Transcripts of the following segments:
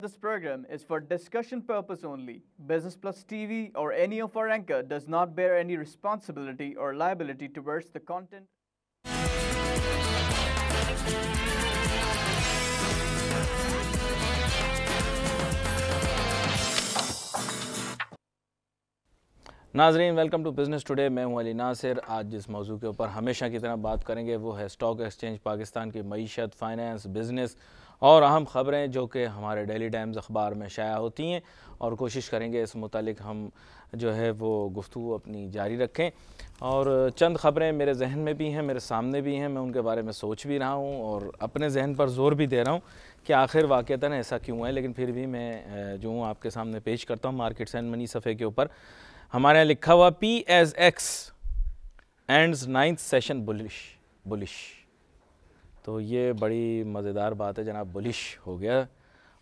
This program is for discussion purpose only. Business Plus TV or any of our anchor does not bear any responsibility or liability towards the content. नाजरीन welcome to Business Today मैं हूं अली नासिर आज जिस मौजू के ऊपर हमेशा की तरह बात करेंगे वो है स्टॉक एक्सचेंज पाकिस्तान की मीशत फाइनेंस बिज़नेस और अहम ख़बरें जो कि हमारे डेली टाइम्स अखबार में शाया होती हैं और कोशिश करेंगे इस मुतलिक हम जो है वो गुफ्तु अपनी जारी रखें और चंद ख़बरें मेरे जहन में भी हैं मेरे सामने भी हैं मैं उनके बारे में सोच भी रहा हूँ और अपने जहन पर ज़ोर भी दे रहा हूँ कि आखिर वाक़ता ऐसा क्यों है लेकिन फिर भी मैं जो हूँ आपके सामने पेश करता हूँ मार्केट्स एंड मनी सफ़े के ऊपर हमारे यहाँ लिखा हुआ P S X ends ninth session bullish bullish तो ये बड़ी मज़ेदार बात है जनाब बुलिश हो गया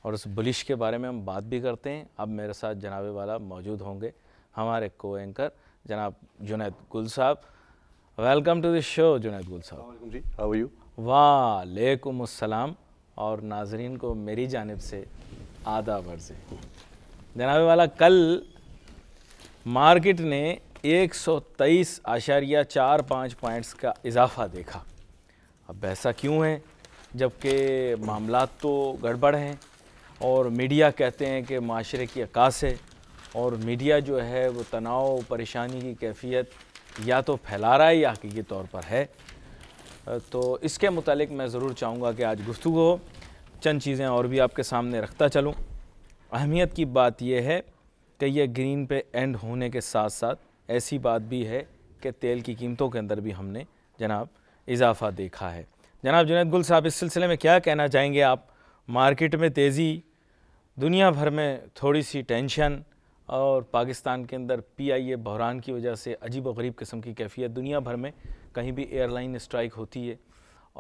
और उस बुलिश के बारे में हम बात भी करते हैं अब मेरे साथ जनाब वाला मौजूद होंगे हमारे को एंकर जनाब जुनेद गुल साहब welcome to this show Junaid Gul साहब जी हाउ यू वालेकुम अस्सलाम और नाजरीन को मेरी जानब से आधा वर्जे जनाब वाला कल मार्केट ने एक सौ तेईस आशारिया चार पाँच पॉइंट्स का इजाफा देखा अब ऐसा क्यों है जबकि मामला तो गड़बड़ हैं और मीडिया कहते हैं कि माशरे की अक्स है और मीडिया जो है वो तनाव परेशानी की कैफियत या तो फैला रहा है या हकीकी तौर पर है तो इसके मतलब मैं ज़रूर चाहूँगा कि आज गुफ्तु हो चंद चीज़ें और भी आपके सामने रखता चलूँ अहमियत की बात यह है कि यह ग्रीन पे एंड होने के साथ साथ ऐसी बात भी है कि तेल की कीमतों के अंदर भी हमने जनाब इजाफा देखा है जनाब जुनेद गुल साहब इस सिलसिले में क्या कहना चाहेंगे आप मार्केट में तेज़ी दुनिया भर में थोड़ी सी टेंशन और पाकिस्तान के अंदर पी आई ए बहरान की वजह से अजीब व गरीब किस्म की कैफियत दुनिया भर में कहीं भी एयरलाइन स्ट्राइक होती है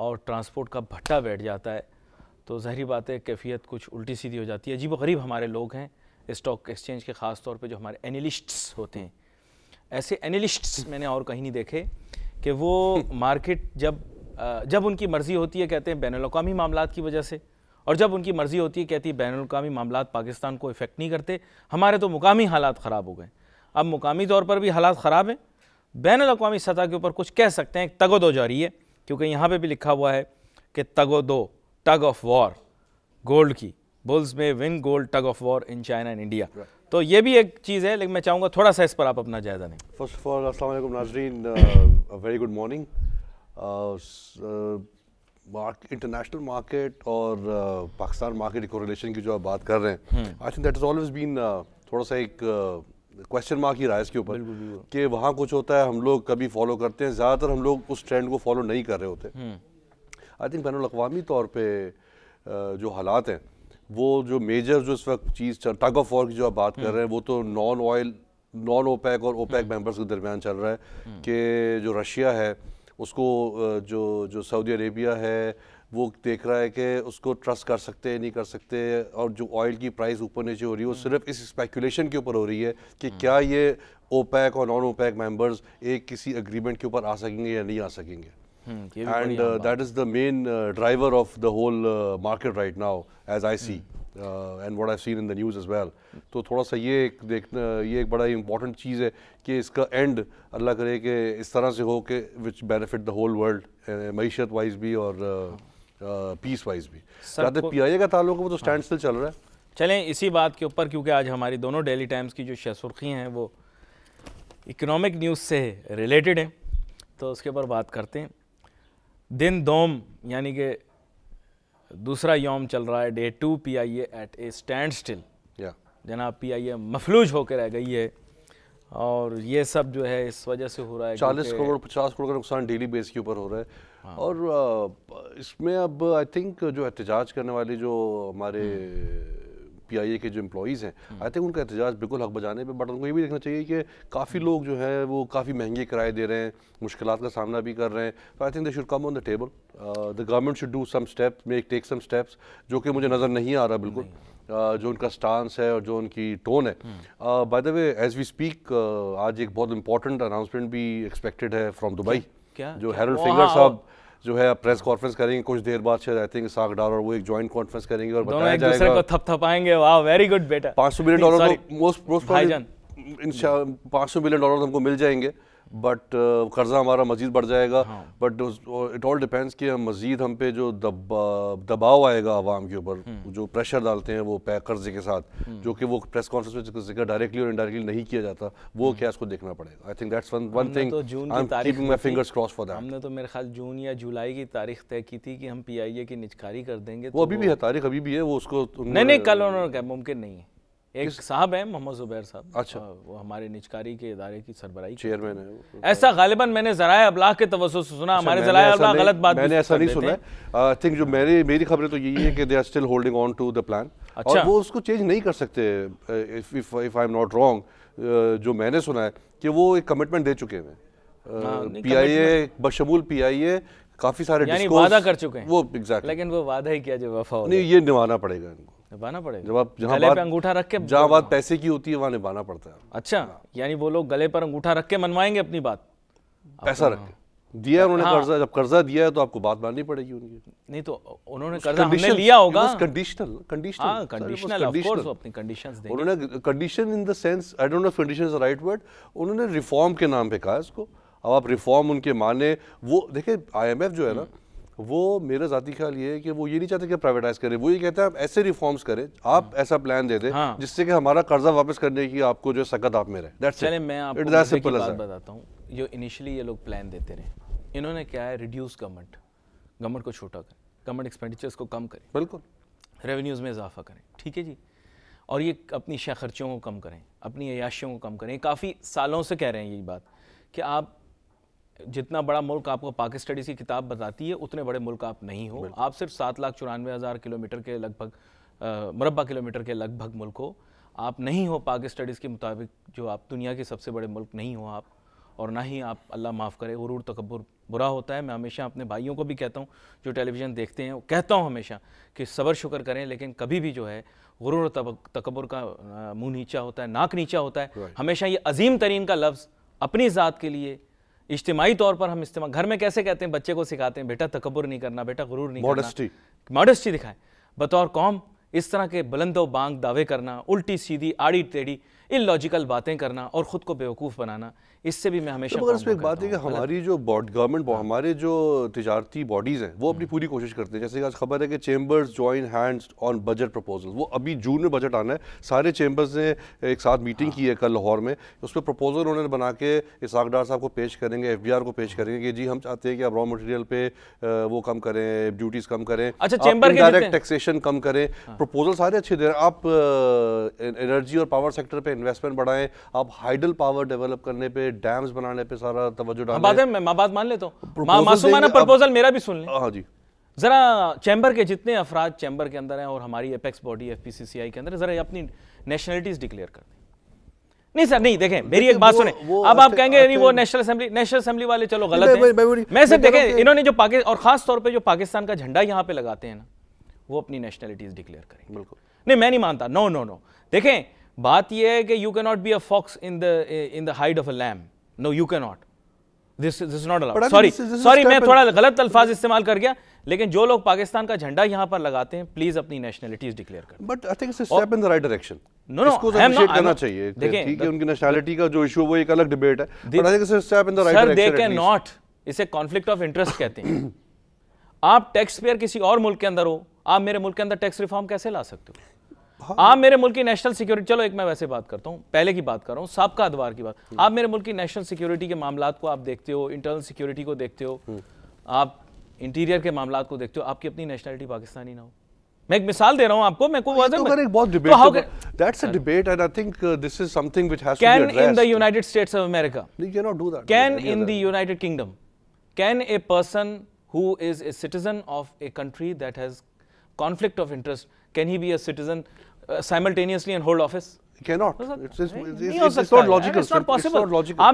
और ट्रांसपोर्ट का भट्टा बैठ जाता है तो जहरी बात है कैफियत कुछ उल्टी सीधी हो जाती है अजीब गरीब हमारे लोग हैं स्टॉक एक्सचेंज के ख़ास तौर पर जो हमारे एनालिस्ट्स होते हैं ऐसे एनालिस्ट्स मैंने और कहीं नहीं देखे कि वो मार्केट जब जब उनकी मर्ज़ी होती है कहते हैं बैन अवी मामला की वजह से और जब उनकी मर्ज़ी होती है कहती है बैन अवी मामला पाकिस्तान को इफ़ेक्ट नहीं करते हमारे तो मुकामी हालात ख़राब हो गए अब मुकामी तौर पर भी हालात ख़राब हैं बैन अवी सतह के ऊपर कुछ कह सकते हैं तगो दो जारी है क्योंकि यहाँ पर भी लिखा हुआ है कि तगो दो टग ऑफ वॉर गोल्ड की बुल्स में win gold tug of war in China and India तो ये भी एक चीज़ है लेकिन मैं चाहूँगा थोड़ा सा इस पर आप अपना जायज़ा लें फर्स्ट ऑफ ऑल असलम नाजरीन very good morning international market और पाकिस्तान मार्केट को कोरिलेशन की जो आप बात कर रहे हैं I think that is always been थोड़ा सा एक क्वेश्चन uh, मार्क ही रहा है इसके ऊपर कि वहाँ कुछ होता है हम लोग कभी फॉलो करते हैं ज़्यादातर हम लोग उस ट्रेंड को फॉलो नहीं कर रहे होते आई थिंक बैन अवी तौर पर uh, जो हालात हैं वो जो मेजर जो इस वक्त चीज़ टग ऑफ वॉर की जो आप बात कर हम्म। रहे हैं वो तो नॉन ऑयल नॉन ओपैक और ओपैक मेंबर्स हम्म। के दरमियान चल रहा है हम्म। कि जो रशिया है उसको जो जो सऊदी अरेबिया है वो देख रहा है कि उसको ट्रस्ट कर सकते हैं नहीं कर सकते और जो ऑयल की प्राइस ऊपर नीचे हो रही है वो सिर्फ इस स्पेकुलेशन के ऊपर हो रही है कि क्या ये ओपैक और नॉन ओपैक मेंबर्स एक किसी अग्रीमेंट के ऊपर आ सकेंगे या नहीं आ सकेंगे Hmm, and uh, that is the main uh, driver of the whole uh, market right now as I see hmm. uh, and what I've seen in the news as well तो थोड़ा सा ये एक देखना ये एक बड़ा इम्पोर्टेंट चीज़ है कि इसका एंड अल्लाह करे कि इस तरह से हो कि which benefit the whole world मीशत वाइज भी और पीस uh, वाइज uh, भी ज़्यादा पी आई का ताल्लुक वो तो स्टैंड हाँ। स्टिल चल रहा है चलें इसी बात के ऊपर क्योंकि आज हमारी दोनों डेली टाइम्स की जो शसुर्खी हैं वो इकनॉमिक न्यूज़ से रिलेटेड हैं तो उसके ऊपर बात करते हैं दिन दोम यानी कि दूसरा योम चल रहा है day two P I at a standstill जनाब पी आई ए मफलूज होकर रह गई है और ये सब जो है इस वजह से हो रहा है चालीस करोड़ पचास करोड़ का नुकसान डेली बेस के ऊपर हो रहा है हाँ। और इसमें अब आई थिंक जो एहतजाज करने वाली जो हमारे हम्म। पी आई ए के जो एम्प्लॉज़ हैं आई hmm. थिंक उनका एहतजाज बिल्कुल हक बजाने पर बट उनको ये भी देखना चाहिए कि काफ़ी लोग जो है वो काफ़ी महंगे किराए दे रहे हैं मुश्किल का सामना भी कर रहे हैं तो I think they should come on the table the government should do some step make take some steps जो कि मुझे नज़र नहीं आ रहा बिल्कुल uh, जो उनका स्टांस है और जो उनकी टोन है by the way as we speak आज एक बहुत इंपॉर्टेंट अनाउंसमेंट भी एक्सपेक्टेड है फ्रॉम दुबई जो हैरल्ड फिंगर साहब जो है प्रेस कॉन्फ्रेंस करेंगे कुछ देर बाद शायद आई थिंक साग सागडार और वो एक जॉइंट कॉन्फ्रेंस करेंगे और बताया एक दूसरे को थपथपाएंगे वाह वेरी गुड बेटा 500 million dollar most most most इंशाल्लाह 500 मिलियन डॉलर हमको मिल जाएंगे बट uh, कर्जा हमारा मजीद बढ़ जाएगा बट इट ऑल डिपेंड्स कि मजीद हम पे जो दब, दबाव आएगा आवाम के ऊपर हम्म। जो प्रेशर डालते हैं वो कर्जे के साथ हम्म। जो कि वो प्रेस कॉन्फ्रेंस में जिक्र डायरेक्टली और इनडायरेक्टली नहीं किया जाता वो हम्म। क्या उसको देखना पड़ेगा I think that's one one thing जून तारीख में फिंगर्स क्रॉस फॉर दैट हमने तो मेरे ख्याल जून या जुलाई की तारीख तय की थी कि हम ए की निचकारी कर देंगे वो तो अभी भी है तारीख अभी भी है वो उसको नहीं नहीं कल उन्होंने कहा मुमकिन नहीं है एक साहब हैं मोहम्मद जुबैर साहब अच्छा हाँ, वो हमारे निचकारी के इदारे की सरबराई चेयरमैन है ऐसा गालिबन मैंने जराए अबलाग के तवसो से सुना अच्छा, हमारे जराए अबलाग गलत बात मैंने ऐसा नहीं सुना आई थिंक uh, जो मेरे मेरी खबरें तो यही है कि they are still holding on to the plan और अच्छा। वो उसको चेंज नहीं कर सकते if if I am not wrong जो मैंने सुना है कि वो एक कमिटमेंट दे चुके हैं पीआईए uh, हाँ, बशमूल पीआईए काफी सारे वादा कर चुके हैं वो एग्जैक्टली लेकिन वो वादा ही किया जो वफा नहीं ये निभाना पड़ेगा इनको निभाना पड़ेगा जब आप गले पे अंगूठा रख के बात पैसे की होती है निभाना पड़ता है अच्छा यानी वो लोग गले पर अंगूठा रख के मनवाएंगे अपनी बात पैसा रख दिया उन्होंने हाँ। कर्जा जब कर्जा दिया है तो आपको बात माननी पड़ेगी उनकी नहीं तो उन्होंने कर्जा हमने लिया होगा कंडीशनल कंडीशनल कंडीशनल अपनी कंडीशंस देंगे उन्होंने condition in the sense I don't know condition is right word उन्होंने रिफॉर्म के नाम पे कहा इसको अब आप रिफॉर्म उनके माने वो देखिए आईएमएफ जो है ना वो मेरा जाती ख्याल ये है कि वो ये नहीं चाहते कि प्राइवेटाइज करें वो ये कहते हैं आप ऐसे रिफॉर्म्स करें आप हाँ। ऐसा प्लान दे दें हाँ। जिससे कि हमारा कर्जा वापस करने की आपको जो सकत आप में रहे मैं आपको बताता हूँ जो इनिशियली ये लोग प्लान देते रहे इन्होंने क्या है रिड्यूस गवर्नमेंट गवर्नमेंट को छोटा करें गवर्नमेंट एक्सपेंडिचर्स को कम करें बिल्कुल रेवेन्यूज़ में इजाफा करें ठीक है जी और ये अपनी शह खर्चों को कम करें अपनी अयाशियों को कम करें काफ़ी सालों से कह रहे हैं यही बात कि आप जितना बड़ा मुल्क आपको पाक स्टडीज़ की किताब बताती है उतने बड़े मुल्क आप नहीं हो आप सिर्फ सात लाख चौरानवे हज़ार किलोमीटर के लगभग मुरबा किलोमीटर के लगभग मुल्क हो आप नहीं हो पाक स्टडीज़ के मुताबिक जो आप दुनिया के सबसे बड़े मुल्क नहीं हो आप और ना ही आप अल्लाह माफ़ करे गुरूर तकबर बुरा होता है मैं हमेशा अपने भाइयों को भी कहता हूँ जो टेलीविज़न देखते हैं कहता हूँ हमेशा कि सबर शुक्र करें लेकिन कभी भी जो है गुरूर तकबर का मुँह नीचा होता है नाक नीचा होता है हमेशा ये अजीम तरीन का लफ्ज़ अपनी ज़ात के लिए इज्तमाही तौर पर हम इस्तेमाल घर में कैसे कहते हैं बच्चे को सिखाते हैं बेटा तकबर नहीं करना बेटा गुरूर नहीं मॉडस्टी मॉडस्टी दिखाएं बतौर कौम इस तरह के बुलंदो बांग दावे करना उल्टी सीधी आड़ी टेढ़ी लॉजिकल बातें करना और ख़ुद को बेवकूफ़ बनाना इससे भी मैं हमेशा तो मगर एक बात है कि हमारी जो गवर्नमेंट हाँ। हमारे जो तजारती बॉडीज़ हैं वो अपनी हम्म। पूरी कोशिश करते हैं जैसे कि आज खबर है कि chambers join hands on budget proposal वो अभी जून में बजट आना है सारे चैम्बर्स ने एक साथ मीटिंग हाँ। की है कल लाहौर में उस पर प्रपोजल उन्होंने बना के इसाक डार साहब को पेश करेंगे एफ को पेश करेंगे कि जी हम चाहते हैं कि आप रॉ मटेरियल पे वो कम करें ड्यूटीज कम करें अच्छा चेंबर डायरेक्ट टैक्सेशन कम करें प्रपोजल हाँ। सारे अच्छे दे रहे हैं आप एनर्जी और पावर सेक्टर पर इन्वेस्टमेंट बढ़ाएं आप हाइडल पावर डेवलप करने पे डैम्स बनाने पे सारा तवज्जो डालें मैं बात मान लेता हूँ प्रपोजल मेरा भी सुन लें हाँ जी ज़रा चैम्बर के जितने अफराद चैम्बर के अंदर हैं और हमारी अपेक्स बॉडी एफ के अंदर ज़रा अपनी नेशनलिटीज़ डिक्लेयर कर दें नहीं सर नहीं देखें मेरी एक बात सुने अब आप कहेंगे नहीं वो नेशनल असेंबली नेशनल असेंबली वाले चलो गलत है मैं सर देखें इन्होंने जो पाकिस्तान और खास तौर पे जो पाकिस्तान का झंडा यहाँ पे लगाते हैं ना वो अपनी नेशनलिटीज डिक्लेयर करें बिल्कुल नहीं मैं नहीं मानता नो नो नो देखें बात यह है कि you can not be a fox in the in the height of a lamb no you can not this this not allowed sorry sorry मैं थोड़ा गलत अल्फाज इस्तेमाल कर गया लेकिन जो लोग पाकिस्तान का झंडा यहां पर लगाते हैं प्लीज अपनी नेशनलिटीज डिक्लेयर कर but I think it's a step in the right direction no no इसको अप्रिशिएट करना चाहिए ठीक है उनकी नेशनलिटी का जो इशू है वो एक अलग डिबेट है but I think it's a step in the right direction sir they can not इसे कॉन्फ्लिक्ट ऑफ इंटरेस्ट कहते हैं आप टैक्स पेयर किसी और मुल्क के अंदर हो आप मेरे मुल्क के अंदर टैक्स रिफॉर्म कैसे ला सकते हो हाँ। आप मेरे मुल्क की नेशनल सिक्योरिटी चलो एक मैं वैसे बात करता हूँ पहले की बात कर रहा हूँ सबका अदवार की बात हम्म। आप मेरे मुल्क की नेशनल सिक्योरिटी के मामला को आप देखते हो इंटरनल सिक्योरिटी को देखते हो हम्म। आप इंटीरियर के मामला को देखते हो आपकी अपनी नेशनलिटी पाकिस्तानी ना हो मैं एक मिसाल दे रहा हूं आपको मैं कोई हाँ, तो एक बहुत debate debate and I think this is something which has can in the United States of America you can not do that can in the United Kingdom can a person who is a citizen of a country that has conflict of interest Can he be a citizen uh, simultaneously and hold office? आप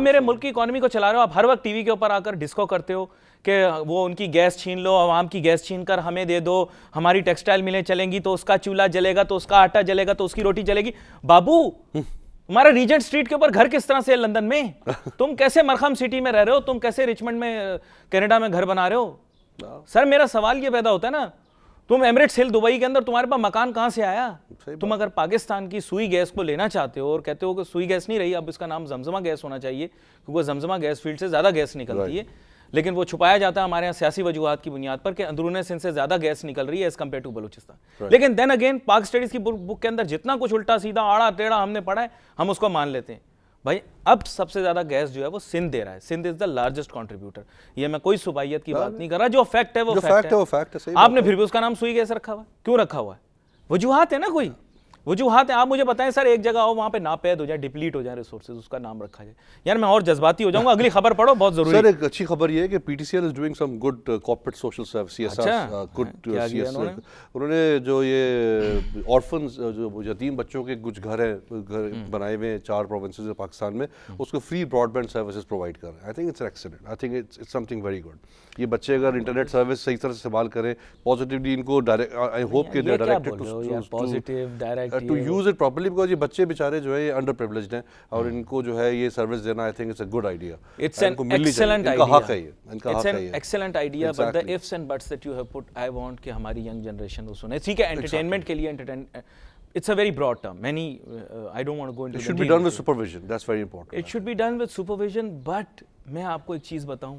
मेरे मुल्क की economy को चला रहे हो आप हर वक्त टीवी के ऊपर आकर डिस्को करते हो कि वो उनकी गैस छीन लो आवाम की गैस छीन कर हमें दे दो हमारी टेक्सटाइल मिलें चलेंगी तो उसका चूल्हा जलेगा तो उसका आटा जलेगा तो उसकी रोटी जलेगी बाबू हमारा रीजेंट स्ट्रीट के ऊपर घर किस तरह से है लंदन में तुम कैसे मरखम सिटी में रह रहे हो तुम कैसे रिचमंड में कैनेडा uh, में घर बना रहे हो हाँ। सर मेरा सवाल ये पैदा होता है ना तुम एमरेट्स हिल दुबई के अंदर तुम्हारे पास मकान कहाँ से आया तुम अगर पाकिस्तान की सुई गैस को लेना चाहते हो और कहते हो कि सुई गैस नहीं रही अब इसका नाम जमजमा गैस होना चाहिए क्योंकि जमजमा गैस फील्ड से ज़्यादा गैस निकलती है लेकिन वो छुपाया जाता है हमारे यहाँ सियासी वजूहत की बुनियाद पर कि अंदरून सिंह से ज़्यादा गैस निकल रही है एज कम्पेयर टू बलूचिस्तान लेकिन देन अगेन पाक स्टडीज़ की बुक के अंदर जितना कुछ उल्टा सीधा आड़ा टेढ़ा हमने पढ़ा है हम उसको मान लेते हैं भाई अब सबसे ज़्यादा गैस जो है वो सिंध दे रहा है Sindh is the largest contributor ये मैं कोई सुबाइत की बात हाँ। नहीं कर रहा जो फैक्ट है वो फैक्ट है वो फैक्ट है आपने फिर भी उसका नाम सुई गैस रखा हुआ क्यों रखा हुआ है वजूहत है ना कोई वजूहत हैं आप मुझे बताएं सर एक जगह आओ वहाँ पे ना पैद हो जाए डिप्लीट हो जाए रिसोर्सेज उसका नाम रखा जाए यार मैं और जज्बाती हो जाऊंगा अगली खबर पढ़ो बहुत जरूरी सर एक अच्छी खबर ये है कि PTCL is doing some good corporate social service उन्होंने जो ये ऑर्फन uh, uh, जो यतीम बच्चों के कुछ घर हैं घर हम्म। बनाए हुए चार प्रोविंस में पाकिस्तान में हम्म। उसको फ्री ब्रॉडबैंड सर्विसेज प्रोवाइड कर रहे हैं I think it's accident I think it's it's something very good ये बच्चे अगर इंटरनेट सर्विस हाँ। सही तरह से इस्तेमाल करें पॉजिटिवली इनको डायरेक्ट आई होप के direct positive direct to use it properly because ये बच्चे बेचारे जो है ये अंडर प्रिवलेज हैं और हाँ। इनको जो है ये सर्विस देना I think it's a good idea it's an excellent idea हक है इनका हक है excellent idea but the ifs and buts that you have put I want कि हमारी यंग जनरेशन वो सुने ठीक है एंटरटेनमेंट के लिए entertain it's a very broad term. Many, uh, I don't want to go into. It should be done with supervision. That's very important. It should be done with supervision. But मैं आपको एक चीज़ बताऊं,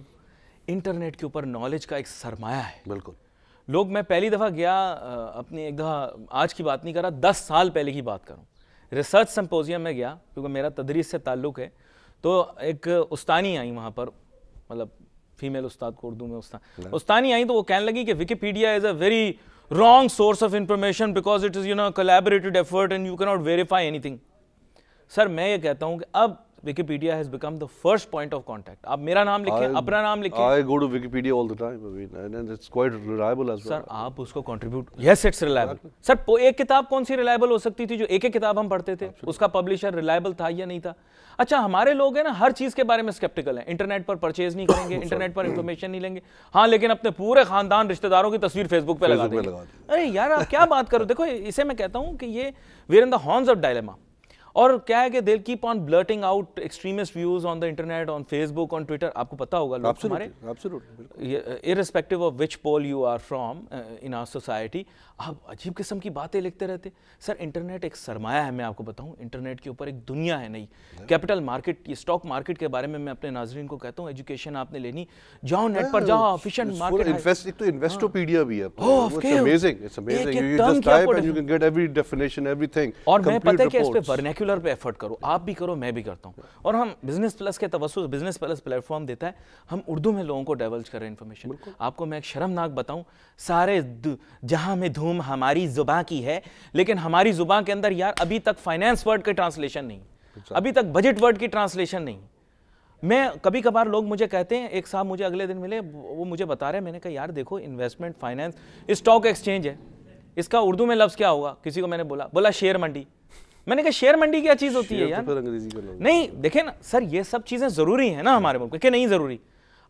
internet के ऊपर knowledge का एक सरमाया है. बिल्कुल. लोग मैं पहली दफ़ा गया अपनी एक दफ़ा आज की बात नहीं कर रहा दस साल पहले की बात करूँ रिसर्च सम्पोजियम में गया क्योंकि मेरा तदरीस से ताल्लुक़ है तो एक उस्तानी आई वहाँ पर मतलब फीमेल उस्ताद को उर्दू में उस्ता हाँ। उस्तानी आई तो वो कहने लगी कि Wikipedia is a very wrong source of information because it is you know collaborated effort and you cannot verify anything sir मैं ये कहता हूँ कि अब Wikipedia has become the first point of contact. आप मेरा नाम लिखें, अपना नाम लिखें. I go to Wikipedia all the time. I mean, and it's quite reliable as well. Sir, आप उसको contribute. Yes, it's reliable. Sir, एक किताब कौन सी reliable हो सकती थी जो एक एक किताब हम पढ़ते थे? उसका publisher reliable था या नहीं था? अच्छा हमारे लोग हैं ना हर चीज के बारे में स्केप्टिकल हैं इंटरनेट पर परचेज नहीं करेंगे इंटरनेट पर इंफॉर्मेशन नहीं लेंगे हाँ लेकिन अपने पूरे खानदान रिश्तेदारों की तस्वीर फेसबुक पे लगा देंगे अरे यार आप क्या बात करो देखो इसे मैं कहता हूँ कि ये we're in the horns of dilemma और क्या है कि दिल keep on blurting out extremist views on the internet on Facebook on Twitter आपको पता होगा लोग हमारे irrespective of which pole you are from in our society आप अजीब किस्म की बातें लिखते रहते सर इंटरनेट एक सरमाया है मैं आपको बताऊं इंटरनेट के ऊपर एक दुनिया है नहीं हाँ। कैपिटल मार्केट ये स्टॉक मार्केट के बारे में मैं अपने नाजरीन को कहता हूं एजुकेशन आपने लेनी जाओ नेट पर जाओ एफिशिएंट मार्केट इन्वेस्ट एक तो इन्वेस्टोपीडिया भी है it's amazing it's amazing you just type and you can get every definition everything और मैं पता है कि इस पे वर्नैक्युलर पे एफर्ट करो आप भी करो मैं भी करता हूँ और हम बिजनेस प्लस के तवसुस बिजनेस प्लस प्लेटफॉर्म देता है हम उर्दू में लोगों को डेवल्ज कर रहे हैं इन्फॉर्मेशन आपको मैं एक शर्मनाक बताऊँ सारे जहाँ में धूम हमारी जुबा की है लेकिन हमारी जुबा के अंदर यार अभी तक फाइनेंस वर्ड के ट्रांसलेशन नहीं अच्छा। अभी तक बजट वर्ड की ट्रांसलेशन नहीं मैं कभी कभार लोग मुझे कहते हैं एक साहब मुझे अगले दिन मिले वो मुझे बता रहे हैं मैंने कहा यार देखो इन्वेस्टमेंट फाइनेंस स्टॉक एक्सचेंज है इसका उर्दू में लफ्ज़ क्या होगा किसी को मैंने बोला बोला शेयर मंडी मैंने कहा शेयर मंडी क्या चीज़ होती है तो यार नहीं देखे ना सर ये सब चीज़ें ज़रूरी है ना हमारे मुल्क के नहीं ज़रूरी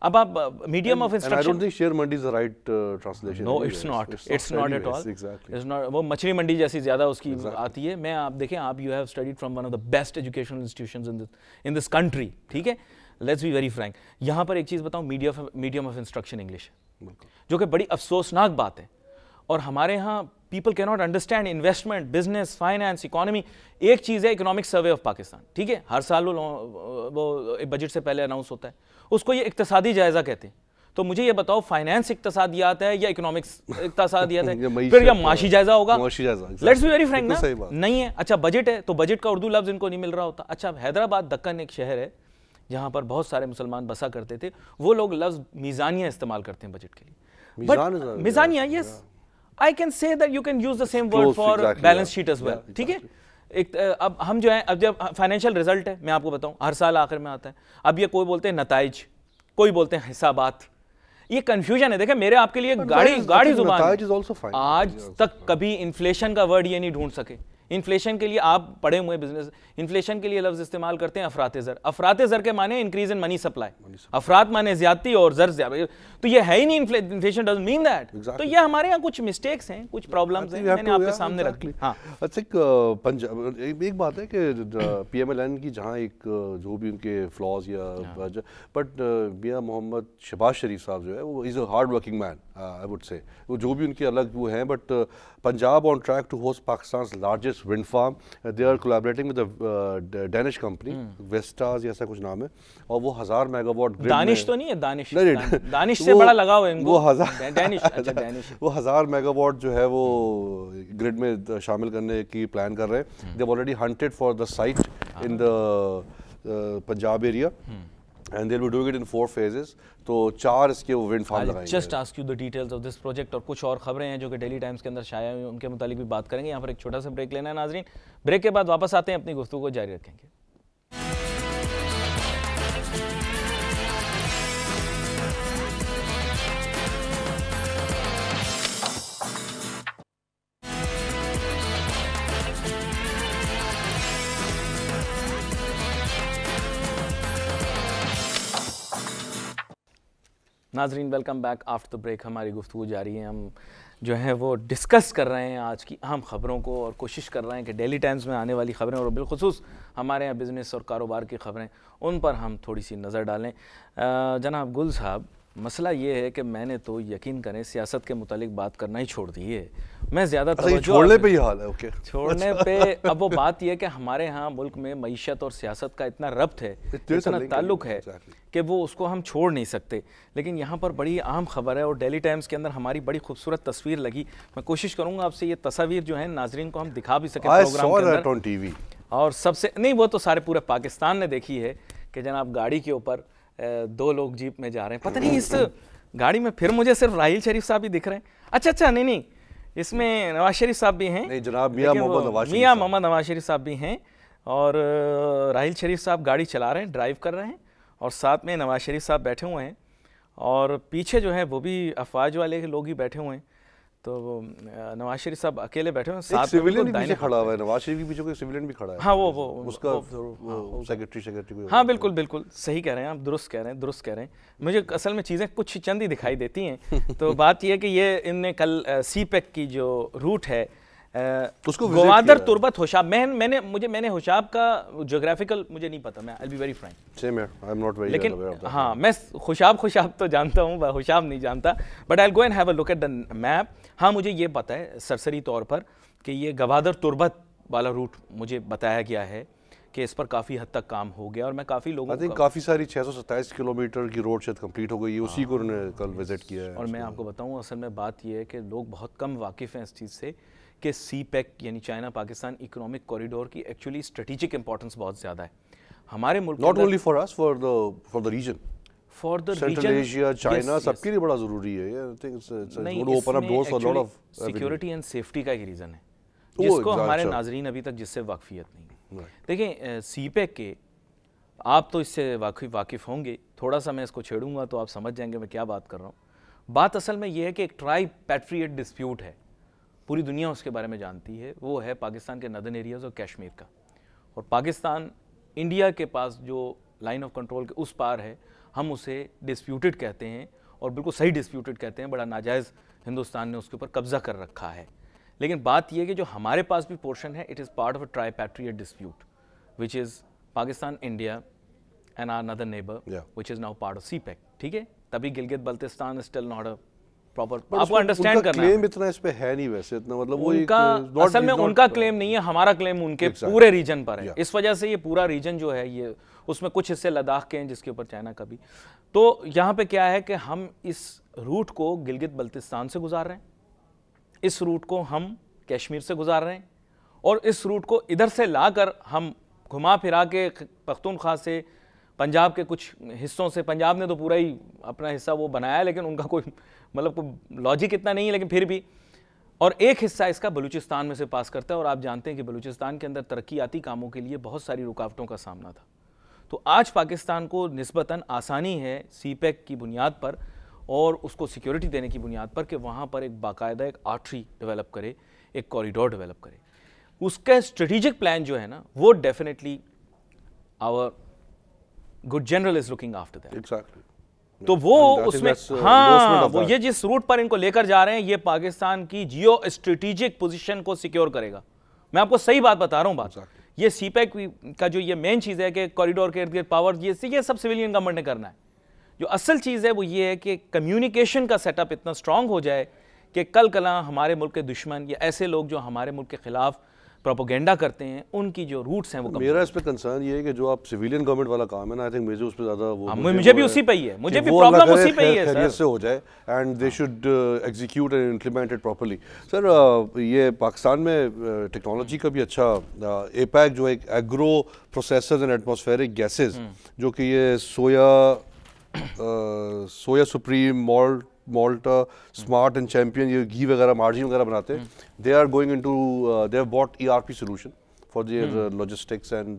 अब आप मीडियम ऑफ इंस्ट्रक्शन शेयर मंडी is right translation no it's not it's not at all it's not वो मछली मंडी जैसी ज्यादा उसकी exactly. आती है मैं आप देखें आप you have studied from one of the best educational institutions in this in this country ठीक है लेट्स बी वेरी फ्रैंक यहाँ पर एक चीज़ बताऊँ मीडियम ऑफ इंस्ट्रक्शन इंग्लिश जो कि बड़ी अफसोसनाक बात है और हमारे यहाँ people not understand investment business finance economy एक चीज़ है इकोनॉमिक सर्वे ऑफ पाकिस्तान ठीक है हर साल वो वो बजट से पहले अनाउंस होता है उसको ये इकतसादी जायज़ा कहते हैं तो मुझे ये बताओ फाइनेंस इकतसादियात है या इकोनॉमिक्स इकतसादियात है फिर या माशी जायजा होगा लेट्स बी वेरी फ्रेंक ना नहीं है अच्छा बजट है तो बजट का उर्दू लफ्ज़ इनको नहीं मिल रहा होता अच्छा हैदराबाद दक्कन एक शहर है जहाँ पर बहुत सारे मुसलमान बसा करते थे वो लोग लफ्ज़ मीज़ानिया इस्तेमाल करते हैं बजट के लिए मिजानिया yes I can I can say that you can use Close, same word for balance sheet as well. ठीक yeah, exactly. है एक अब हम जो है अब जब फाइनेंशियल रिजल्ट है मैं आपको बताऊं हर साल आखिर में आता है अब ये कोई बोलते हैं नतज कोई बोलते हैं हिसाबात ये कंफ्यूजन है देखें मेरे आपके लिए गाड़ी गाड़ी जुबान आज तक कभी इन्फ्लेशन का वर्ड ये नहीं ढूंढ सके इन्फ्लेशन के लिए आप पढ़े हुए बिजनेस इन्फ्लेशन के लिए लफ्ज इस्तेमाल करते हैं अफराते ज़र अफराते ज़र के माने इंक्रीज इन मनी सप्लाई अफरात माने ज्यादा और जर ज्यादा तो ये है ही नहीं इन्फ्लेशन डज मीन दैट तो ये हमारे यहाँ कुछ मिस्टेक्स हैं कुछ प्रॉब्लम्स हैं मैंने आपके सामने रख ली हाँ अच्छा, पंजाब एक बात है कि पी एम एल एन की जहाँ एक जो भी उनके फ्लॉज या बट हाँ। मियाँ मोहम्मद शबाज शरीफ साहब जो है वो is a hard working man I would say वो जो भी उनके अलग वो हैं but Punjab on track to host Pakistan largest wind farm they are collaborating with Danish company Vestas ऐसा कुछ नाम है और वो हज़ार मेगावाट दानिश तो नहीं है दानिश नहीं, नहीं, दानिश से बड़ा लगा हुआ है वो हज़ार दानिश अच्छा वो हज़ार मेगावाट जो है वो ग्रिड hmm. में uh, शामिल करने की प्लान कर रहे हैं they already hunted for the site in the Punjab area and there be do it in four phases तो चार इसके वो विंड फार्म लगाएंगे just ask you the details of this project और कुछ और खबरें हैं जो कि डेली टाइम्स के अंदर शाया हुई उनके मुताबिक भी बात करेंगे यहाँ पर एक छोटा सा ब्रेक लेना है नाजरीन ब्रेक के बाद वापस आते हैं अपनी गुफ्तु को जारी रखेंगे नाजरीन welcome back after the break हमारी गुफ्तु जारी है हम जो है वो डिस्कस कर रहे हैं आज की अहम ख़बरों को और कोशिश कर रहे हैं कि डेली टाइम्स में आने वाली ख़बरें और बिलखसूस हमारे यहाँ बिज़नेस और कारोबार की ख़बरें उन पर हम थोड़ी सी नज़र डालें जनाब गुल साहब मसला ये है कि मैंने तो यकीन करें सियासत के मुतालिक बात करना ही छोड़ दी है मैं ज़्यादा अच्छा, छोड़ने पे ही हाल है ओके छोड़ने अच्छा। पे अब वो बात यह है कि हमारे यहाँ मुल्क में मीशत और सियासत का इतना रब्त है इतना ताल्लुक है कि वो उसको हम छोड़ नहीं सकते लेकिन यहाँ पर बड़ी आम खबर है और डेली टाइम्स के अंदर हमारी बड़ी खूबसूरत तस्वीर लगी मैं कोशिश करूँगा आपसे ये तस्वीर जो है नाजरीन को हम दिखा भी सकें और सबसे नहीं वो तो सारे पूरे पाकिस्तान ने देखी है कि जनाब गाड़ी के ऊपर दो लोग जीप में जा रहे हैं पता नहीं इस गाड़ी में फिर मुझे सिर्फ राहिल शरीफ साहब ही दिख रहे हैं अच्छा अच्छा नहीं नहीं इसमें नवाज शरीफ साहब भी हैं नहीं जनाब मियाँ मोहम्मद नवाज मियाँ मोहम्मद नवाज शरीफ साहब भी हैं और राहिल शरीफ साहब गाड़ी चला रहे हैं ड्राइव कर रहे हैं और साथ में नवाज शरीफ साहब बैठे हुए हैं और पीछे जो है वो भी अफवाज वाले लोग ही बैठे हुए हैं तो नवाज शरीफ साहब अकेले बैठे हुए साथ सिविलियन भी खड़ा हुआ है नवाज शरीफ के पीछे कोई सिविलियन भी खड़ा है हाँ वो वो उसका सेक्रेटरी सेक्रेटरी हाँ बिल्कुल बिल्कुल सही कह रहे हैं आप दुरुस्त कह रहे हैं दुरुस्त कह रहे हैं मुझे असल में चीज़ें कुछ चंद ही दिखाई देती हैं तो बात यह है कि ये इनने कल सी की जो रूट है उसको गवादर तुरबत होशाब मैं मैंने मुझे मैंने होशाब का जोग्राफिकल मुझे नहीं पता मैं I be very frank same I am not very लेकिन हाँ मैं खुशाब खुशाब तो जानता हूँ होशाब नहीं जानता but I go and have a look at the map हाँ मुझे ये पता है सरसरी तौर पर कि ये गवादर तुरबत वाला रूट मुझे बताया गया है कि इस पर काफ़ी हद तक काम हो गया और मैं काफ़ी लोगों आई थिंक काफ़ी सारी छः किलोमीटर की रोड शायद कंप्लीट हो गई है उसी हाँ। को उन्होंने कल विजिट किया है और मैं आपको बताऊँ असल में बात यह है कि लोग बहुत कम वाकिफ़ हैं इस चीज़ से कि सी पैक e यानी चाइना पाकिस्तान इकोनॉमिक कॉरिडोर की एक्चुअली स्ट्रेटिजिक इंपॉर्टेंस बहुत ज़्यादा है हमारे मुल्क not only for us for the for the region for the region Asia China सबके लिए बड़ा ज़रूरी है सिक्योरिटी एंड सेफ्टी का ही रीज़न है oh, जिसको हमारे नाजरीन अभी तक जिससे वाकफियत नहीं देखें सीपैक e के आप तो इससे वाकिफ वाकिफ़ होंगे थोड़ा सा मैं इसको छेड़ूंगा तो आप समझ जाएंगे मैं क्या बात कर रहा हूँ बात असल में यह है कि एक ट्राई पैट्रिएट डिस्प्यूट है पूरी दुनिया उसके बारे में जानती है वो है पाकिस्तान के नदन एरियाज़ और कश्मीर का और पाकिस्तान इंडिया के पास जो लाइन ऑफ कंट्रोल के उस पार है हम उसे डिस्प्यूटेड कहते हैं और बिल्कुल सही डिस्प्यूटेड कहते हैं बड़ा नाजायज़ हिंदुस्तान ने उसके ऊपर कब्ज़ा कर रखा है लेकिन बात यह कि जो हमारे पास भी पोर्शन है it is part of a tripartite dispute which is Pakistan India and our other neighbour which is now part of CPEC ठीक है तभी Gilgit Baltistan still not a proper आपको अंडरस्टैंड करना क्लेम इतना इस पे है नहीं वैसे इतना मतलब वो उनका असल में उनका क्लेम नहीं है हमारा क्लेम उनके पूरे रीजन पर है इस वजह से ये पूरा रीजन जो है ये उसमें कुछ हिस्से लद्दाख के हैं जिसके ऊपर चाइना का भी तो यहाँ पे क्या है कि हम इस रूट को गिलगित बल्तिस्तान से गुजार रहे हैं इस रूट को हम कश्मीर से गुजार रहे हैं और इस रूट को इधर से लाकर हम घुमा फिरा के पख्तूनख्वा से पंजाब के कुछ हिस्सों से पंजाब ने तो पूरा ही अपना हिस्सा वो बनाया लेकिन उनका कोई मतलब कोई लॉजिक इतना नहीं है लेकिन फिर भी और एक हिस्सा इसका बलूचिस्तान में से पास करता है और आप जानते हैं कि बलूचिस्तान के अंदर तरक्याती कामों के लिए बहुत सारी रुकावटों का सामना था तो आज पाकिस्तान को नस्बता आसानी है सी की बुनियाद पर और उसको सिक्योरिटी देने की बुनियाद पर कि वहाँ पर एक बाकायदा एक आर्ट्री डेवलप करे एक कॉरिडोर डेवलप करे उसका स्ट्रेटिजिक प्लान जो है ना वो definitely our good general is looking after that exactly तो वो उसमें हाँ वो ये जिस रूट पर इनको लेकर जा रहे हैं ये पाकिस्तान की जियो स्ट्रेटेजिक पोजिशन को सिक्योर करेगा मैं आपको सही बात बता रहा हूँ बात exactly. ये सीपैक का जो ये मेन चीज़ है कि कॉरिडोर के इर्द गिर्द पावर ये सब सिविलियन गवर्नमेंट ने करना है जो असल चीज़ है वो ये है कि कम्युनिकेशन का सेटअप इतना स्ट्रांग हो जाए कि कल कला हमारे मुल्क के दुश्मन या ऐसे लोग जो हमारे मुल्क के ख़िलाफ़ प्रोपोगेंडा करते हैं उनकी जो रूट्स हैं वो मेरा इस पर कंसर्न ये है कि जो आप सिविलियन गवर्नमेंट वाला काम है ना आई थिंक मुझे उस पर ज़्यादा वो हाँ, मुझे, मुझे भी उसी पे ही है मुझे भी प्रॉब्लम उसी पे ही है सर से हो जाए and they should execute and properly sir ये पाकिस्तान में टेक्नोलॉजी uh, का भी अच्छा एपैक uh, जो एक agro process and atmospheric gases जो कि ये soya soya supreme malt malt smart and champion ये घी वगैरह मार्जिन वगैरह बनाते हैं they are going into the bot E R P solution for their logistics and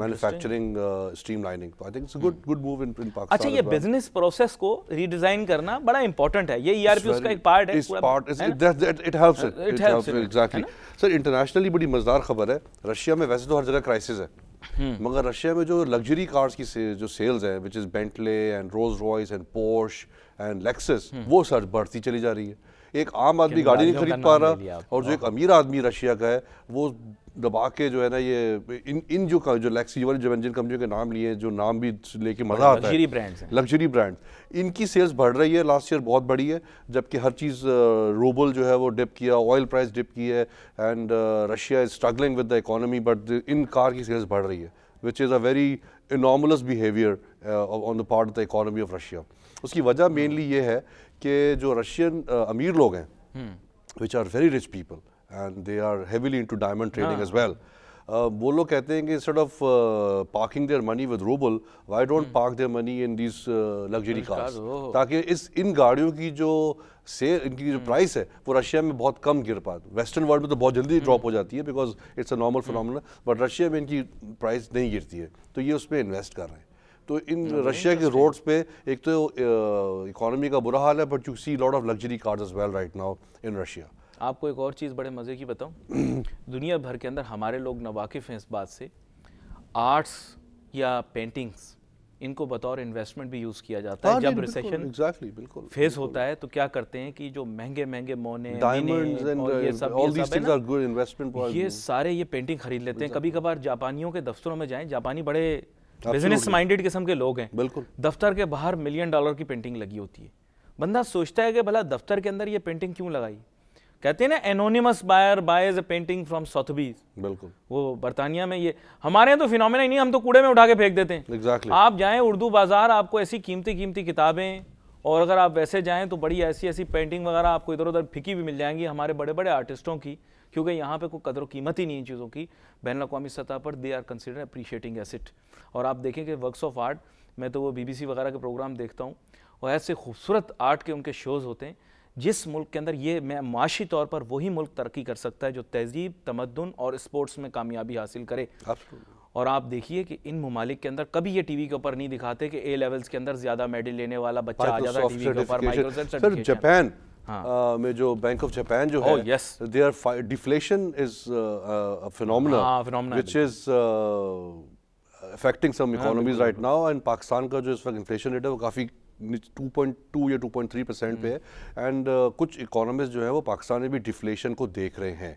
manufacturing streamlining good good move in Pakistan अच्छा ये business process को redesign करना बड़ा इंपॉर्टेंट है ये ई आर पी उसका एक पार्ट है part it helps it helps exactly sir internationally बड़ी मजदार खबर है रशिया में वैसे तो हर जगह क्राइसिस है Hmm. मगर रशिया में जो लग्जरी कार्स की से, जो सेल्स है which is Bentley and Rolls Royce and Porsche and Lexus वो सर बढ़ती चली जा रही है एक आम आदमी गाड़ी नहीं खरीद पा रहा और जो एक हाँ। अमीर आदमी रशिया का है वो दबा के जो है ना ये इन इन जो जो लैक्सी वाली जो इंजन कंपनियों के नाम लिए जो नाम भी लेके मज़ा आता है लग्जरी ब्रांड्स इनकी सेल्स बढ़ रही है लास्ट ईयर बहुत बड़ी है जबकि हर चीज़ रोबल जो है वो डिप किया ऑयल प्राइस डिप की है and Russia is struggling with the economy but इन कार की सेल्स बढ़ रही है which is a very anomalous behaviour on the part of the economy of Russia उसकी वजह मेनली ये है कि जो रशियन अमीर uh, लोग हैं which are very rich people and they are heavily into diamond trading as well वो लोग कहते हैं कि instead of parking their money with rouble why don't park their money in this luxury cars ताकि इस इन गाड़ियों की जो से इनकी जो प्राइस हम्म। है वो रशिया में बहुत कम गिर पा वेस्टर्न वर्ल्ड में तो बहुत जल्दी ड्रॉप हम्म। हो जाती है because it's a normal phenomena but Russia में इनकी प्राइस नहीं गिरती है तो ये उसमें इन्वेस्ट कर रहे हैं तो इन रशिया के रोड्स पे एक तो इकोनॉमी का बुरा हाल है but you see lot of luxury cars as well right now in Russia आपको एक और चीज़ बड़े मज़े की बताऊं दुनिया भर के अंदर हमारे लोग नवाकिफ़ हैं इस बात से आर्ट्स या पेंटिंग्स इनको बतौर इन्वेस्टमेंट भी यूज़ किया जाता है हाँ जब रिसेशन एग्जैक्टली बिल्कुल फेस होता है तो क्या करते हैं कि जो महंगे महंगे मोने ये uh, सब ये सारे ये पेंटिंग खरीद लेते हैं कभी कभार जापानियों के दफ्तरों में जाएं जापानी बड़े बिजनेस माइंडेड किस्म के लोग हैं बिल्कुल दफ्तर के बाहर मिलियन डॉलर की पेंटिंग लगी होती है बंदा सोचता है कि भला दफ्तर के अंदर ये पेंटिंग क्यों लगाई कहते हैं ना anonymous buyer buys a painting from Sotheby's बिल्कुल वो बर्तानिया में ये हमारे यहाँ तो फिनोमिना ही नहीं हम तो कूड़े में उठा के फेंक देते हैं exactly. आप जाएं उर्दू बाजार आपको ऐसी कीमती कीमती किताबें और अगर आप वैसे जाएं तो बड़ी ऐसी ऐसी पेंटिंग वगैरह आपको इधर उधर फिकी भी मिल जाएंगी हमारे बड़े बड़े आर्टिस्टों की क्योंकि यहाँ पे कोई कदर कीमत ही नहीं है चीज़ों की बैन अवी सतह पर they are consider appreciating asset और आप देखें कि वर्कस ऑफ आर्ट मैं तो वो बीबीसी वगैरह के प्रोग्राम देखता हूँ और ऐसे खूबसूरत आर्ट के उनके शोज़ होते हैं जिस मुल्क के अंदर ये मैं माशी तौर पर वही मुल्क तरक्की कर सकता है जो तहजीब तमदन और स्पोर्ट्स में कामयाबी हासिल करे और आप देखिए कि इन ममालिक के अंदर कभी ये टीवी के ऊपर नहीं दिखाते कि ए लेवल्स के अंदर ज़्यादा मेडल लेने वाला बच्चा आ जाता है टीवी के ऊपर जापान हाँ। में जो बैंक ऑफ जापान जो oh, है yes. There deflation is a phenomena which is affecting some economies right now and Pakistan का जो इस वक्त इन्फ्लेशन रेट है वो काफ़ी 2.2 या 2.3 परसेंट पे हम्म। है एंड uh, कुछ इकोनॉमिस्ट जो है वो पाकिस्तान में भी डिफ्लेशन को देख रहे हैं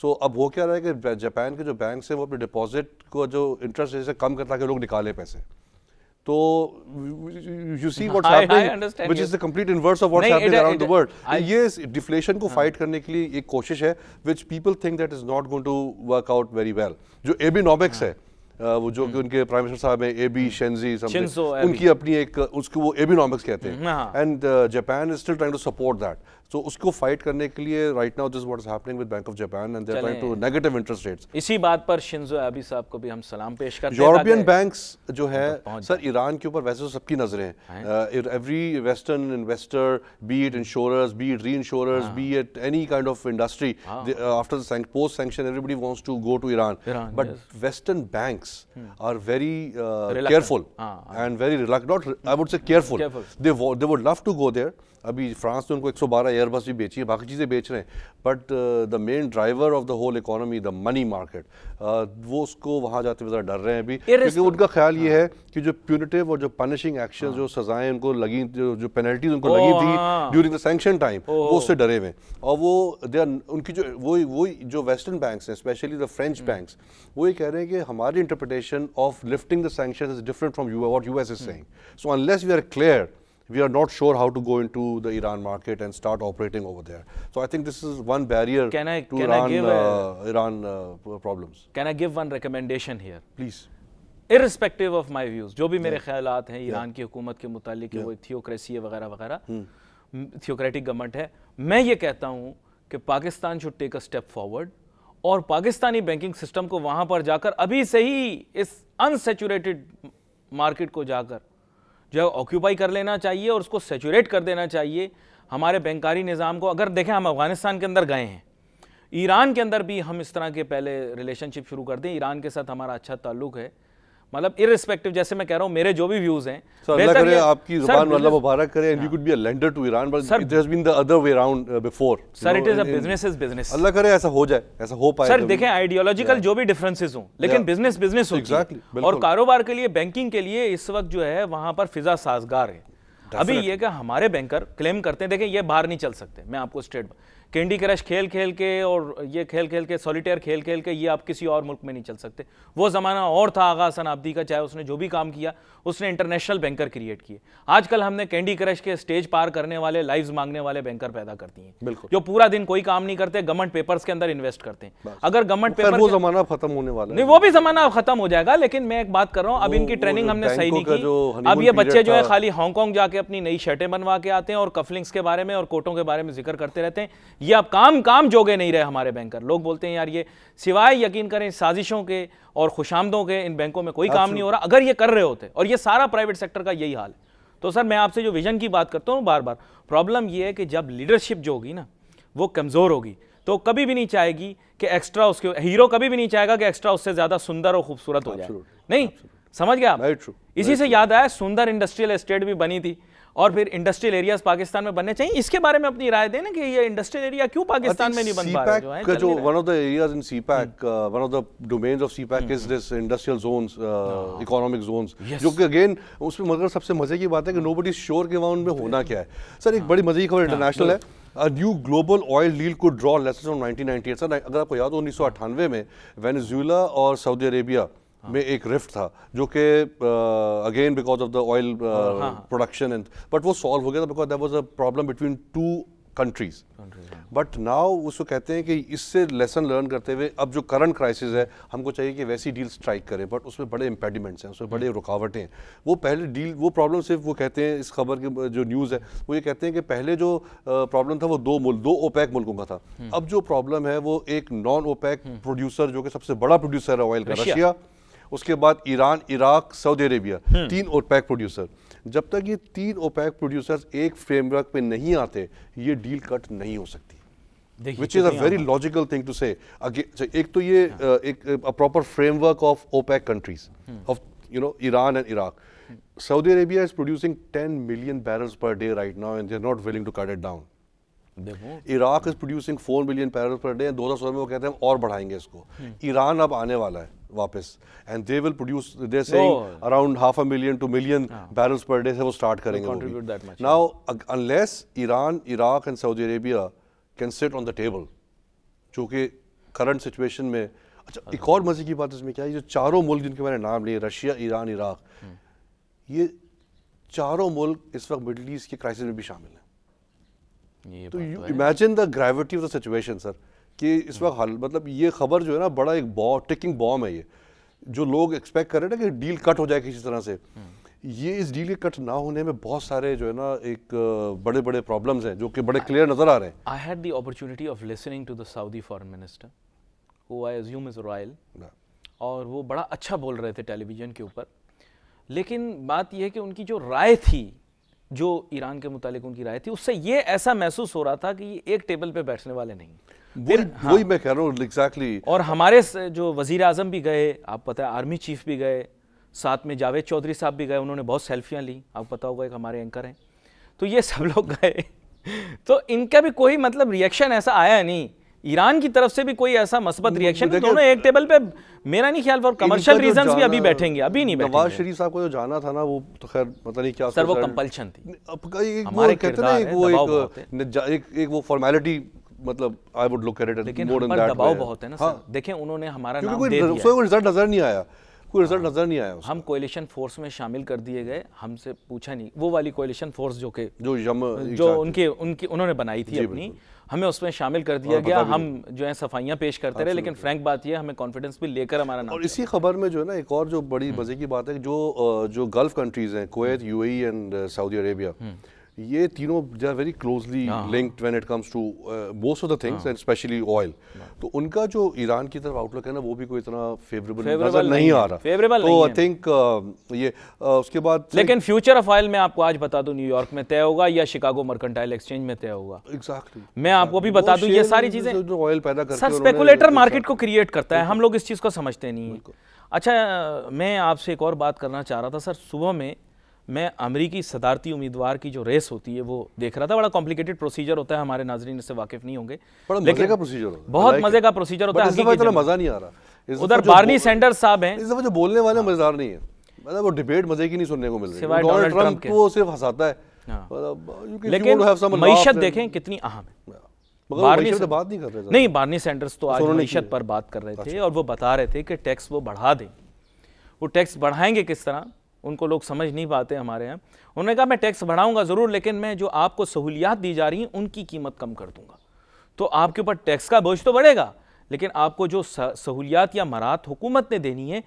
सो अब वो क्या रहा है कि जापान के जो बैंक हैं वो अपने डिपॉजिट को जो इंटरेस्ट रेट से कम करता है कि लोग निकालें पैसे तो you see what's happening which is the complete inverse of what's happening around the world ये डिफ्लेशन को फाइट हाँ। करने के लिए एक कोशिश है which people think that is not going to work out very well जो एबिनॉमिक्स है हाँ। वो जो कि हाँ। उनके प्राइम मिनिस्टर साहब हैं ए बी शेंजी उनकी अपनी एक उसको वो एबिनॉमिक्स कहते हैं and Japan is still trying to support that so उसको फाइट करने के लिए right now this what is happening with bank of Japan and they are trying to negative interest rates इसी बात पर शिंजो एबी साहब को भी हम सलाम पेश करते हैं यूरोपियन बैंक्स जो है तो सर ईरान के ऊपर वैसे तो सबकी नजरें हैं every western investor be it insurers be it reinsurers be it any kind of industry after the post sanction everybody wants to go to Iran but western banks are very careful and very reluctant not I would say careful they would love to go there अभी France ने उनको 112 Airbus भी बेची है बाकी चीज़ें बेच रहे हैं but the main driver of the whole economy the money market वो उसको वहाँ जाते हुए डर रहे हैं अभी क्योंकि उनका ख्याल हाँ। ये है हाँ। कि जो प्यूनिटिव और जो पनिशिंग एक्शन हाँ। जो सज़ाएं उनको लगी जो, जो पेनल्टीज उनको लगी थी ड्यूरिंग द सेंक्शन टाइम वो उससे डरे हुए हैं और वो दे उनकी जो वो वो जो वेस्टर्न बैंक्स हैं स्पेशली द फ्रेंच बैंक्स वो ये कह रहे हैं कि हमारी interpretation of lifting the sanction is different from you what U S is saying so unless we are clear we are not sure how to go into the Iran market and start operating over there. So I think this is one barrier can I, to can Iran, I give uh, a, Iran uh, problems. Can I give one recommendation here? Please. Irrespective of my views जो भी मेरे ख्याल हैं Iran की हुकूमत के मुतालिक वो थियोक्रेसी है वगैरह वगैरह थियोक्रेटिक गवर्नमेंट है मैं ये कहता हूँ कि Pakistan should take a step forward और पाकिस्तानी बैंकिंग सिस्टम को वहाँ पर जाकर अभी से ही इस अनसेचुरेटेड मार्केट को जाकर जो है ऑक्यूपाई कर लेना चाहिए और उसको सेचूरेट कर देना चाहिए हमारे बैंकारी निज़ाम को अगर देखें हम अफ़गानिस्तान के अंदर गए हैं ईरान के अंदर भी हम इस तरह के पहले रिलेशनशिप शुरू कर दें ईरान के साथ हमारा अच्छा ताल्लुक है मतलब इरिस्पेक्टिव जैसे मैं कह रहा हूं मेरे जो भी व्यूज हैं सर आपकी जुबान अल्लाह मतलब मुबारक करे and you could be a lender to Iran but it has been the other way around before sir it is a business is business अल्लाह करे ऐसा हो जाए ऐसा हो पाए सर देखें आइडियोलॉजिकल जो भी डिफरेंसेस हो लेकिन बिजनेस बिजनेस होती है और कारोबार के लिए बैंकिंग के लिए इस वक्त जो है वहां पर फिजा साजगार है अभी ये कि हमारे बैंकर क्लेम करते हैं देखें ये बाहर नहीं चल सकते मैं आपको स्ट्रेट कैंडी क्रश खेल खेल के और ये खेल खेल के सॉलिटेयर खेल खेल के ये आप किसी और मुल्क में नहीं चल सकते वो ज़माना और था आगा हसन आबदी का चाहे उसने जो भी काम किया उसने इंटरनेशनल बैंकर क्रिएट किए आजकल हमने कैंडी क्रश के स्टेज पार करने वाले लाइव मांगने वाले बैंकर पैदा करती हैं बिल्कुल जो पूरा दिन कोई काम नहीं करते गवर्नमेंट पेपर्स के अंदर इन्वेस्ट करते हैं अगर गवर्नमेंट पेपर वो जमाना खत्म होने वाला नहीं वो भी जमाना खत्म हो जाएगा लेकिन मैं एक बात कर रहा हूँ अब इनकी ट्रेनिंग हमने सही नहीं की अब ये बच्चे जो है खाली हांगकॉन्ग जाके अपनी नई शर्टें बनवा के आते हैं और कफलिंग्स के बारे में और कोटों के बारे में जिक्र करते रहते हैं ये अब काम काम जोगे नहीं रहे हमारे बैंकर लोग बोलते हैं यार ये सिवाय यकीन करें साजिशों के और खुशामदों के इन बैंकों में कोई काम नहीं हो रहा अगर ये कर रहे होते और ये सारा प्राइवेट सेक्टर का यही हाल है तो सर मैं आपसे जो विजन की बात करता हूँ बार बार प्रॉब्लम ये है कि जब लीडरशिप जो होगी ना वो कमज़ोर होगी तो कभी भी नहीं चाहेगी कि एक्स्ट्रा उसके हीरो कभी भी नहीं चाहेगा कि एक्स्ट्रा उससे ज़्यादा सुंदर और खूबसूरत हो जाए नहीं समझ गया आप इसी से याद आया सुंदर इंडस्ट्रियल एस्टेट भी बनी थी और फिर इंडस्ट्रियल एरियाज पाकिस्तान में बनने चाहिए इसके बारे में अपनी राय देना कि ये इंडस्ट्रियल एरिया क्यों पाकिस्तान में नहीं बन पा रहा है जो one of the areas in CPEC one of the domains of CPEC is this industrial zones economic zones जो कि अगेन उसमें मगर सबसे मजे की बात है कि नोबडी श्योर के वहां उनमें होना क्या है सर एक हाँ। बड़ी मजे की खबर इंटरनेशनल हाँ, है A new global oil deal could draw lessons from 1998. Sir अगर आपको याद हो उन्नीस में वेनेजुएला और सऊदी अरेबिया हाँ। में एक रिफ्ट था जो कि again because of the oil production and but वो सॉल्व हो गया था because that was a problem between two countries but now उसको कहते हैं कि इससे लेसन लर्न करते हुए अब जो करंट क्राइसिस है हमको चाहिए कि वैसी डील स्ट्राइक करें बट उसमें बड़े इंपेडिमेंट्स हैं उसमें बड़े हम्म। रुकावटें हैं वो पहले डील वो प्रॉब्लम सिर्फ वो कहते हैं इस खबर की जो न्यूज़ है वो ये कहते हैं कि पहले जो प्रॉब्लम uh, था वो दो मुल्क दो ओपैक मुल्कों का था हम्म। अब जो प्रॉब्लम है वो एक नॉन ओपैक प्रोड्यूसर जो कि सबसे बड़ा प्रोड्यूसर है ऑयल का रशिया उसके बाद ईरान इराक सऊदी अरेबिया हम्म। तीन ओपैक प्रोड्यूसर जब तक ये तीन ओपैक प्रोड्यूसर्स एक फ्रेमवर्क पे नहीं आते ये डील कट नहीं हो सकती which is a very logical thing to say एक तो ये हाँ. एक proper framework of OPEC countries of you know Iran and Iraq Saudi Arabia is producing 10 barrels per day right now and they are not willing to cut it down Iraq is producing four million barrel per day दो हज़ार सोलह में वो कहते हैं और बढ़ाएंगे इसको हम्म। ईरान अब आने वाला है वापस and they will produce they say around half a million to million barrels per day से वो स्टार्ट करेंगे now unless Iran Iraq and Saudi Arabia can set on the table चूँकि करंट सिचुएशन में अच्छा हाँ। एक और मजे की बात इसमें क्या है जो चारों मुल्क जिनके मैंने नाम लिए रशिया ईरान इराक हम्म। ये चारों मुल्क इस वक्त मिडल ईस्ट के क्राइसिस में भी शामिल हैं तो you imagine the gravity of the situation sir कि इस वक्त हाल मतलब ये खबर जो है ना बड़ा एक बॉ टिकिंग बॉम है ये जो लोग एक्सपेक्ट कर रहे हैं ना कि डील कट हो जाए किसी तरह से ये इस डील के कट ना होने में बहुत सारे जो है ना एक बड़े बड़े प्रॉब्लम्स हैं जो कि बड़े क्लियर नजर आ रहे हैं I had the opportunity of listening to the Saudi foreign minister who I assume is royal और वो बड़ा अच्छा बोल रहे थे टेलीविज़न के ऊपर लेकिन बात यह है कि उनकी जो राय थी जो ईरान के मुतालिक उनकी राय थी उससे ये ऐसा महसूस हो रहा था कि ये एक टेबल पे बैठने वाले नहीं हाँ, वही मैं कह रहा हूँ एग्जैक्टली और हमारे जो वजीर आजम भी गए आप पता है आर्मी चीफ भी गए साथ में जावेद चौधरी साहब भी गए उन्होंने बहुत सेल्फियाँ ली आप पता होगा एक हमारे एंकर हैं तो ये सब लोग गए तो इनका भी कोई मतलब रिएक्शन ऐसा आया नहीं ईरान की तरफ से भी कोई ऐसा मस्बत रिएक्शन दोनों एक टेबल पे मेरा नहीं ख्याल कमर्शियल रीजंस भी अभी बैठेंगे अभी नहीं बैठेंगे नवाज शरीफ साहब को जो जाना था ना वो तो खैर पता नहीं क्या सर वो कंपल्शन थी एक वो कहते ना एक वो एक एक वो फॉर्मेलिटी मतलब I would look at it लेकिन मोर देन दबाव बहुत है ना हाँ। सर देखें उन्होंने हमारा नाम दे दिया कोई रिजल्ट नजर नहीं आया कोई रिजल्ट नजर नहीं आया हम कोएलिशन फोर्स में शामिल कर दिए गए हमसे पूछा नहीं वो वाली कोएलिशन फोर्स जो के जो जो उनके उनकी उन्होंने बनाई थी अपनी हमें उसमें शामिल कर दिया गया हम जो है सफाइयाँ पेश करते रहे लेकिन फ्रैंक बात यह हमें कॉन्फिडेंस भी लेकर हमारा नाम और इसी खबर में जो है ना एक और जो बड़ी हम्म। मज़े की बात है जो जो गल्फ कंट्रीज़ हैं Kuwait U and Saudi Arabia ये तीनों they are very closely linked when it comes to most of the things and specially oil तो उनका जो ईरान की तरफ आउटलुक है ना वो भी कोई इतना फेवरेबल नजर नहीं, नहीं आ रहा फेवरेबल तो आई थिंक uh, ये uh, उसके बाद लेकिन फ्यूचर ऑफ ऑयल में आपको आज बता दूं न्यूयॉर्क में तय होगा या शिकागो मर्केंटाइल एक्सचेंज में तय होगा एग्जैक्टली exactly. मैं आपको भी बता दूं ये सारी चीजें ऑयल पैदा करते हैं स्पेकुलेटर मार्केट को क्रिएट करता है हम लोग इस चीज को समझते नहीं अच्छा मैं आपसे एक और बात करना चाह रहा था सर सुबह में मैं अमरीकी सदारती उम्मीदवार की जो रेस होती है वो देख रहा था बड़ा कॉम्प्लिकेटेड प्रोसीजर होता है हमारे नाजरीन इससे वाकिफ नहीं होंगे लेकिन का प्रोसीजर होता है बहुत मजे का प्रोसीजर होता है मजा नहीं आ रहा उधर बार्नी सेंडर साहब हैं इस जो बोलने वाले मजेदार नहीं है मतलब वो डिबेट मजे की नहीं सुनने को मिल रही डोनाल्ड ट्रंप को सिर्फ हंसाता है हाँ। मतलब, लेकिन मीशत देखें कितनी अहम है बारनी से तो बात नहीं कर रहे नहीं बारनी सेंटर्स तो आज मीशत पर बात कर रहे थे अच्छा। और वो बता रहे थे कि टैक्स वो बढ़ा दें वो टैक्स बढ़ाएंगे किस तरह उनको लोग समझ नहीं पाते हमारे यहाँ उन्होंने कहा मैं टैक्स बढ़ाऊंगा ज़रूर लेकिन मैं जो आपको सहूलियात दी जा रही हैं उनकी कीमत कम कर दूंगा तो आपके ऊपर टैक्स का बोझ तो बढ़ेगा लेकिन आपको जो सहूलियात या मरात हुकूमत ने देनी है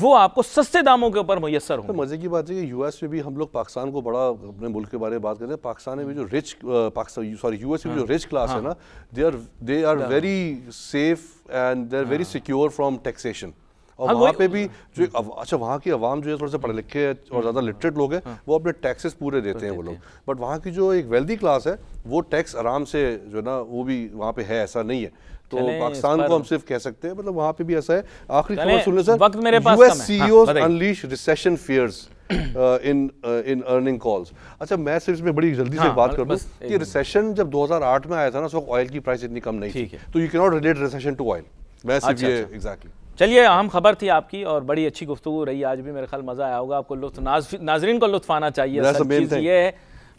वो आपको सस्ते दामों के ऊपर मैसर हो तो मज़े की बात है कि यूएस में भी हम लोग पाकिस्तान को बड़ा अपने मुल्क के बारे में बात करते हैं पाकिस्तान में जो रिच पाकिस्तान सॉरी यूएस में जो रिच हाँ। क्लास है हाँ। ना they are they are very safe and they are very secure from taxation और हाँ, वहाँ पे भी जो अच्छा वहाँ की आवाम जो है थोड़े से पढ़े लिखे हैं और ज़्यादा लिटरेट लोग हैं हाँ। वो अपने टैक्सेस पूरे देते हैं वो लोग बट वहाँ की जो एक वेल्दी क्लास है वो टैक्स आराम से जो है ना वो भी वहाँ पे है ऐसा नहीं है तो पाकिस्तान को हम सिर्फ कह सकते हैं मतलब वहाँ पे भी ऐसा है आखिरी खबर सुन लें सर वक्त मेरे पास US unleash recession fears in in earning calls अच्छा मैं सिर्फ इसमें बड़ी जल्दी हाँ, से बात कर दूं कि रिसेशन जब 2008 में आया था ना उस वक्त ऑयल की प्राइस इतनी कम नहीं थी तो you can not relate recession to oil मैं सिर्फ अच्छा, ये एग्जैक्टली अच्छा। चलिए अहम खबर थी आपकी और बड़ी अच्छी गुफ्तु रही आज भी मेरे ख्याल मज़ा आया होगा आपको लुत्फ नाजरीन को लुत्फ आना चाहिए ये है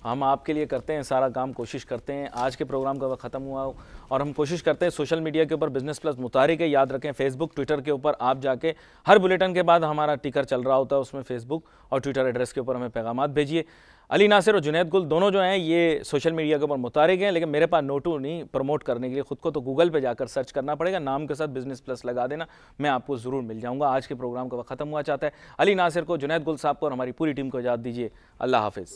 हम आपके लिए करते हैं सारा काम कोशिश करते हैं आज के प्रोग्राम का वक्त ख़त्म हुआ और हम कोशिश करते हैं सोशल मीडिया के ऊपर बिजनेस प्लस मुतारिक है याद रखें फेसबुक ट्विटर के ऊपर आप जाके हर बुलेटिन के बाद हमारा टिकर चल रहा होता है उसमें फेसबुक और ट्विटर एड्रेस के ऊपर हमें पैगाम भेजिए अली नासिर और जुनेद गुल दोनों जो हैं ये सोशल मीडिया के ऊपर मुतारिक हैं लेकिन मेरे पास नोटू नहीं प्रमोट करने के लिए ख़ुद को तो गूगल पे जाकर सर्च करना पड़ेगा नाम के साथ बिजनेस प्लस लगा देना मैं आपको ज़रूर मिल जाऊंगा आज के प्रोग्राम का वक्त ख़त्म हुआ चाहता है अली नासिर को जुनेद गुल साहब को और हमारी पूरी टीम को इजाद दीजिए अल्लाह हाफिज़